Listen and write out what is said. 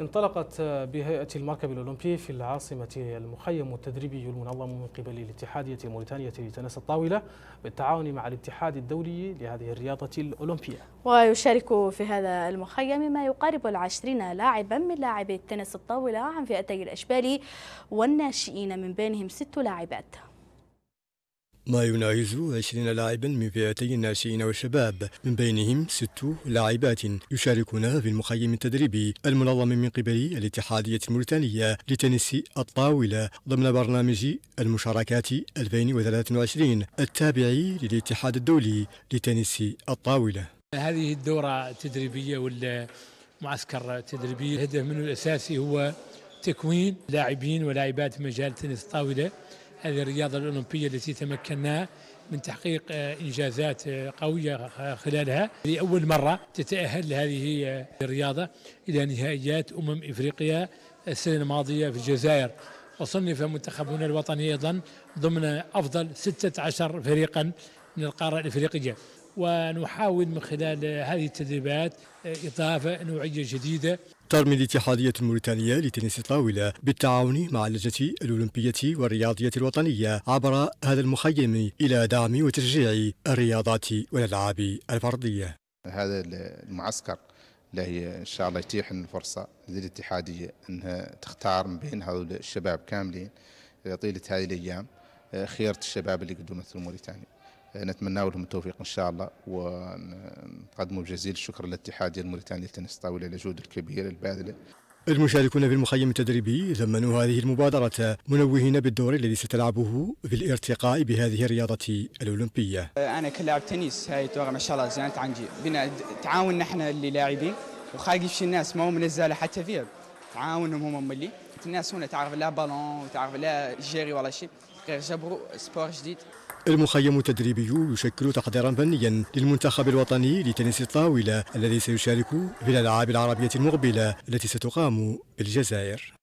انطلقت بهيئة المركب الأولمبي في العاصمة المخيم التدريبي المنظم من قبل الاتحادية الموريتانية لتنس الطاولة بالتعاون مع الاتحاد الدولي لهذه الرياضة الأولمبية ويشارك في هذا المخيم ما يقارب العشرين لاعبا من لاعبي التنس الطاولة عن فئتي الأشبال والناشئين من بينهم ست لاعبات ما يناهز 20 لاعبا من فئتي الناشئين والشباب من بينهم ست لاعبات يشاركون في المخيم التدريبي المنظم من قبل الاتحادية الموريتانية لتنس الطاولة ضمن برنامج المشاركات 2023 التابع للاتحاد الدولي لتنس الطاولة هذه الدورة التدريبية ولا معسكر تدريبي الهدف منه الأساسي هو تكوين لاعبين ولاعبات مجال تنس الطاولة هذه الرياضة الأولمبية التي تمكنا من تحقيق آه، إنجازات آه، قوية خلالها لأول مرة تتأهل هذه آه، الرياضة إلى نهائيات أمم إفريقيا السنة الماضية في الجزائر وصنف منتخبنا الوطني أيضا ضمن أفضل 16 فريقا من القارة الإفريقية ونحاول من خلال هذه التدريبات إضافة نوعية جديدة ترمي الاتحادية الموريتانية لتنس الطاولة بالتعاون مع اللجنة الأولمبية والرياضية الوطنية عبر هذا المخيم إلى دعم وتشجيع الرياضات والألعاب الفردية هذا المعسكر اللي هي إن شاء الله يتيح الفرصة للاتحادية أنها تختار من بين هؤلاء الشباب كاملين طيلة هذه الأيام آه، خيرة الشباب اللي مثل موريتانيا نتمنى لهم التوفيق ان شاء الله ونقدموا جزيل الشكر للاتحاد الموريتاني للتنس الطاوله على جهود الكبيره الباذله المشاركون في المخيم التدريبي ثمنوا هذه المبادرة منوهين بالدور الذي ستلعبه في الارتقاء بهذه الرياضة الأولمبية أنا كلاعب تنس هاي توغى ما شاء الله زانت عندي بنا تعاون نحن اللي لاعبين وخاقش الناس ما هو الزالة حتى فيها تعاونهم هم ملي الناس هنا تعرف لا بالون وتعرف لا جيري ولا شيء غير جبرو سبور جديد المخيم التدريبي يشكل تحضيرا فنيا للمنتخب الوطني لتنس الطاولة الذي سيشارك في الألعاب العربية المقبلة التي ستقام بالجزائر